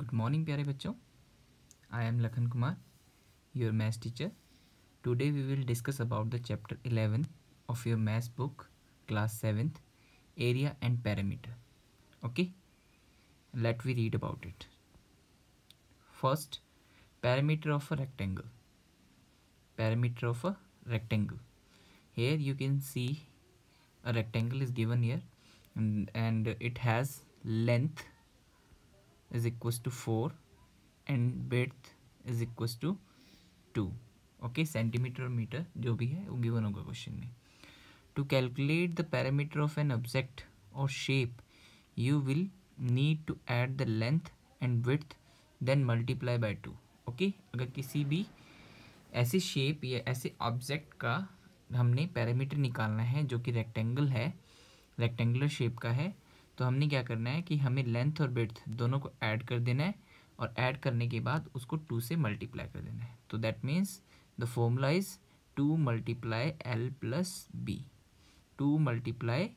Good morning, प्यारे बच्चों I am Lakhan Kumar, your maths teacher. Today we will discuss about the chapter 11 of your math book class 7th area and perimeter okay let we read about it first perimeter of a rectangle perimeter of a rectangle here you can see a rectangle is given here and it has length is equals to 4 and breadth is equals to 2 okay centimetre और metre जो भी है वो given होगा question में to calculate the parameter of an object और shape you will need to add the length and with then multiply by two okay अगर किसी भी ऐसे शेप या ऐसे ऑब्जेक्ट का हमने पैरामीटर निकालना है जो कि रेक्टेंगल है रेक्टेंगुलर शेप का है तो हमने क्या करना है कि हमें लेंथ और ब्रेथ दोनों को ऐड कर देना है और ऐड करने के बाद उसको टू से मल्टीप्लाई कर देना है तो that means the formula is two multiply L plus B two multiply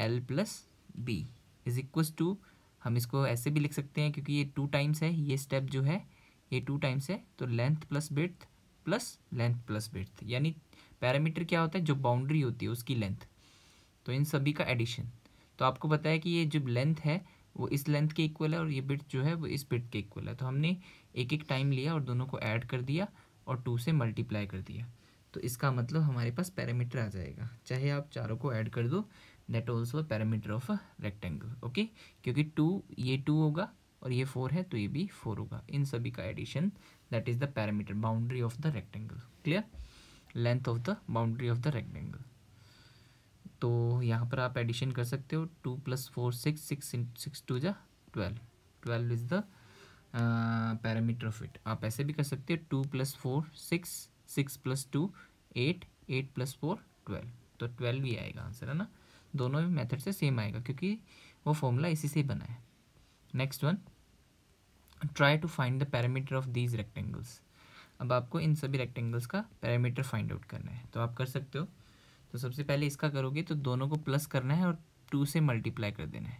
L plus B is equals to हम इसको ऐसे भी लिख सकते हैं क्योंकि ये टू टाइम्स है ये स्टेप जो है ये टू टाइम्स है तो length plus breadth plus length plus breadth यानी पैरामीटर क्या होता है जो बाउंड्री होती है उसकी लेंथ तो इन सभी का एडिशन तो आपको पता है कि ये जो लेंथ है वो इस लेंथ के इक्वल है और ये बिट जो है वो इस बिट के इक्वल है तो हमने एक एक टाइम लिया और दोनों को ऐड कर दिया और टू से मल्टीप्लाई कर दिया तो इसका मतलब हमारे पास पैरामीटर आ जाएगा चाहे आप चारों को ऐड कर दो that also parameter of a rectangle okay क्योंकि टू ये टू होगा और ये फोर है तो ये भी फोर होगा इन सभी का addition that is the parameter boundary of the rectangle clear length of the boundary of the rectangle तो यहाँ पर आप एडिशन कर सकते हो two plus four six six six two जा twelve twelve is the parameter of it आप ऐसे भी कर सकते हो two plus four six six plus two eight eight plus four twelve तो ट्वेल्व ही आएगा आंसर है ना दोनों ही मेथड से सेम आएगा क्योंकि वो फॉर्मूला इसी से बना है next one try to find the parameter of these rectangles अब आपको इन सभी रेक्टेंगल्स का पैरामीटर फाइंड आउट करना है तो आप कर सकते हो तो सबसे पहले इसका करोगे तो दोनों को प्लस करना है और टू से मल्टीप्लाई कर देना है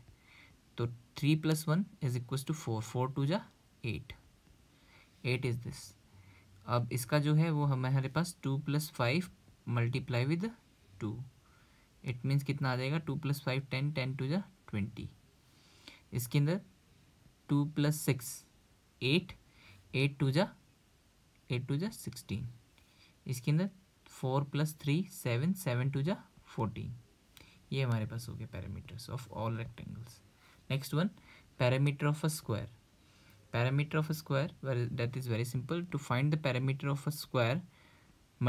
तो three plus one is equal to four four two जा एट एट इज़ दिस अब इसका जो है वो हमारे पास two plus five multiply with two it means कितना आ जाएगा two plus five ten ten two जा ट्वेंटी इसके अंदर two plus six eight eight two जा एट टू जा सिक्सटीन इसके अंदर four plus three seven seven two जा फोर्टीन ये हमारे पास हो गया parameters of all rectangles next one parameter of a square parameter of a square that is very simple to find the parameter of a square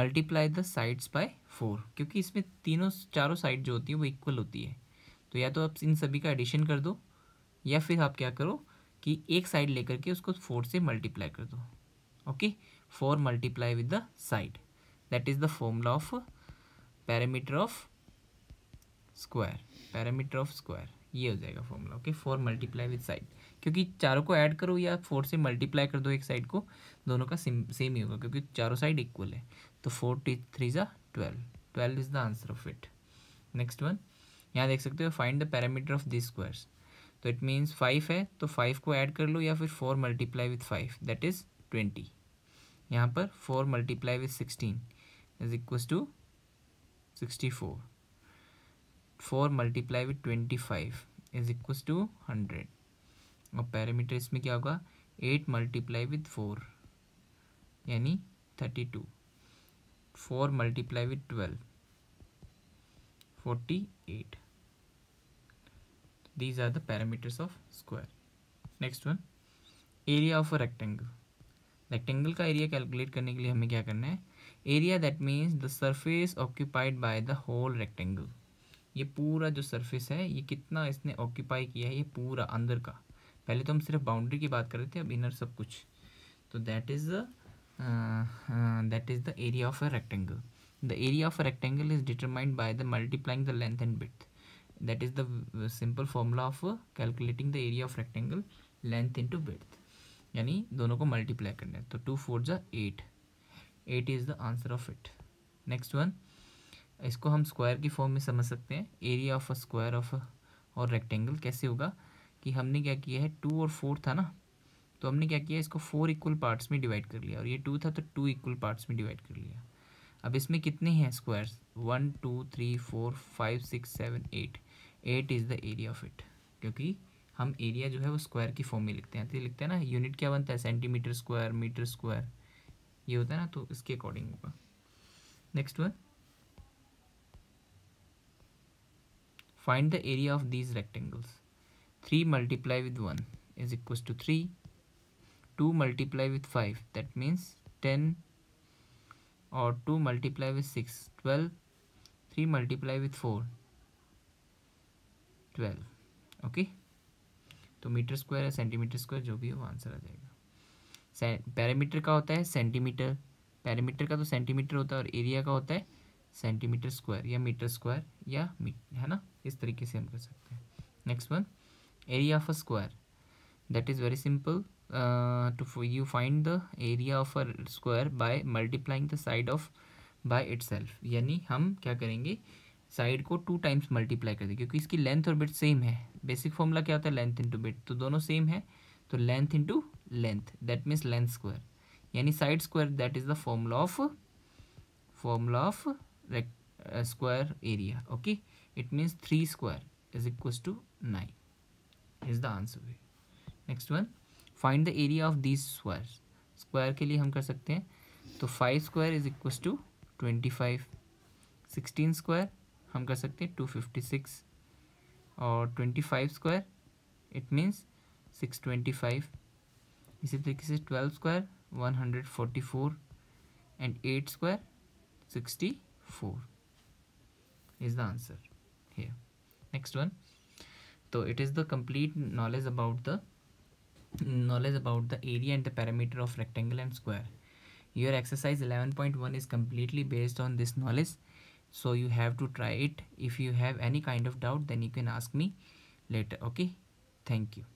multiply the sides by four क्योंकि इसमें तीनों चारों side जो होती है वो equal होती है तो या तो आप इन सभी का एडिशन कर दो या फिर आप क्या करो कि एक साइड लेकर के उसको फोर से मल्टीप्लाई कर दो okay four multiply with the side that is the formula of parameter of square parameter of square ये हो जाएगा formula okay four multiply with side क्योंकि चारों को ऐड करो या फोर से मल्टीप्लाई कर दो एक साइड को दोनों का सेम सेम ही होगा क्योंकि चारों साइड इक्वल है तो फोर टी थ्री ज़ा twelve twelve is the answer of it next one यहाँ देख सकते हो find the parameter of this squares तो इट मीन्स फाइव है तो फाइव को ऐड कर लो या फिर four multiply with five that is twenty यहाँ पर four multiply with sixteen is equals to 64 4 multiply with 25 is equals to 100 और पैरामीटर इसमें क्या होगा 8 multiply with 4 यानी 32 4 multiply with 12 48 these are the parameters of square next one area of a rectangle rectangle का area calculate करने के लिए हमें क्या करना है area that means the surface occupied by the whole rectangle ये पूरा जो सर्फेस है ये कितना इसने ऑक्यूपाई किया है ये पूरा अंदर का पहले तो हम सिर्फ बाउंड्री की बात कर रहे थे अब इनर सब कुछ तो that is the that is the area of a rectangle the area of a rectangle is determined by the multiplying the length and that is the simple simple of calculating the area of rectangle length into breadth यानी दोनों को multiply करना है तो two four ज़ा eight eight is the answer of it next one इसको हम square की फॉर्म में समझ सकते हैं area of a square of और रेक्टेंगल कैसे होगा कि हमने क्या किया है टू और फोर था ना तो हमने क्या किया इसको फोर इक्वल पार्ट्स में डिवाइड कर लिया और ये टू था तो टू इक्वल पार्ट्स में डिवाइड कर लिया अब इसमें कितने हैं squares one two three four five six seven eight eight is the area of it क्योंकि हम एरिया जो है वो स्क्वायर की फॉर्म में लिखते हैं तो लिखते हैं ना यूनिट क्या बनता है सेंटीमीटर स्क्वायर मीटर स्क्वायर ये होता है ना तो इसके अकॉर्डिंग होगा next one find the area of these rectangles three multiply with one is equal to three two multiply with five that means ten और two multiply with six twelve three multiply with four twelve okay तो metre square या centimetre square जो भी हो answer आ जाएगा parameter का होता है सेंटीमीटर पैरामीटर का तो सेंटीमीटर होता है और एरिया का होता है सेंटीमीटर स्क्वायर या मीटर स्क्वायर या मीटर है ना इस तरीके से हम कर सकते हैं next one area of a square that is very simple to you find the area of a square by multiplying the side of by itself यानी हम क्या करेंगे साइड को टू टाइम्स मल्टीप्लाई कर दे क्योंकि इसकी लेंथ और बिट सेम है बेसिक फॉर्मूला क्या होता है लेंथ इंटू बिट तो दोनों सेम है तो length into length that means length square यानी side square that is the formula of formula of square area okay it means three square is equals to nine is the answer next one find the area of this square square के लिए हम कर सकते हैं तो five square is equals to twenty five sixteen square हम कर सकते हैं टू फिफ्टी सिक्स और twenty five square it means six twenty five इसी तरीके से twelve square one hundred forty four and eight square sixty four is the answer here next one तो it is the complete knowledge about the knowledge about the area and the parameter of rectangle and square your exercise eleven point one is completely based on this knowledge so you have to try it if you have any kind of doubt then you can ask me later okay thank you